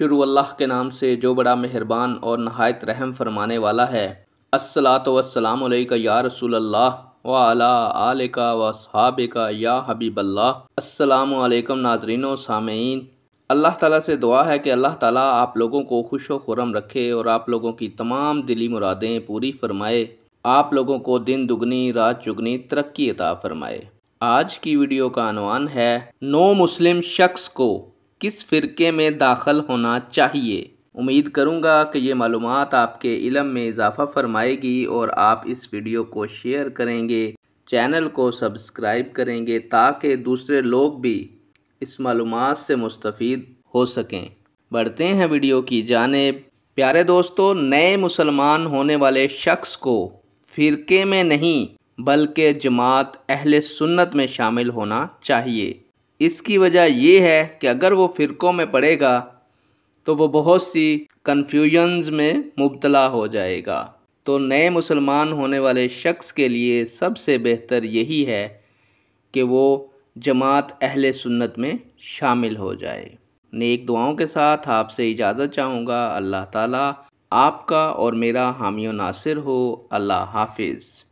शुरू अल्लाह के नाम से जो बड़ा मेहरबान और नहायत रहम फरमाने वाला है असलातम या रसूल अल्लाह वाला आल का वहाब का या हबीबल्ला असलकम नाजरीन सामीन अल्लाह ताला से दुआ है कि अल्लाह ताला आप लोगों को खुश खुरम रखे और आप लोगों की तमाम दिली मुरादें पूरी फरमाए आप लोगों को दिन दुगनी रात चुगनी तरक्की अता फरमाए आज की वीडियो का अनवान है नो मुस्लिम शख्स को किस फ़िरके में दाखिल होना चाहिए उम्मीद करूंगा कि ये मालूम आपके इलम में इजाफ़ा फरमाएगी और आप इस वीडियो को शेयर करेंगे चैनल को सब्सक्राइब करेंगे ताकि दूसरे लोग भी इस मालूम से मुस्तफ़ हो सकें बढ़ते हैं वीडियो की जानेब प्यारे दोस्तों नए मुसलमान होने वाले शख्स को फ़िरके में नहीं बल्कि जमात अहल सुन्नत में शामिल होना चाहिए इसकी वजह यह है कि अगर वो फ़िरक़ों में पड़ेगा तो वो बहुत सी कन्फ्यूजन्स में मुबतला हो जाएगा तो नए मुसलमान होने वाले शख्स के लिए सबसे बेहतर यही है कि वो जमात अहल सुन्नत में शामिल हो जाए नेक दुआओं के साथ आपसे इजाज़त चाहूँगा अल्लाह ताला आपका और मेरा हामी नासिर हो अल्लाह हाफिज़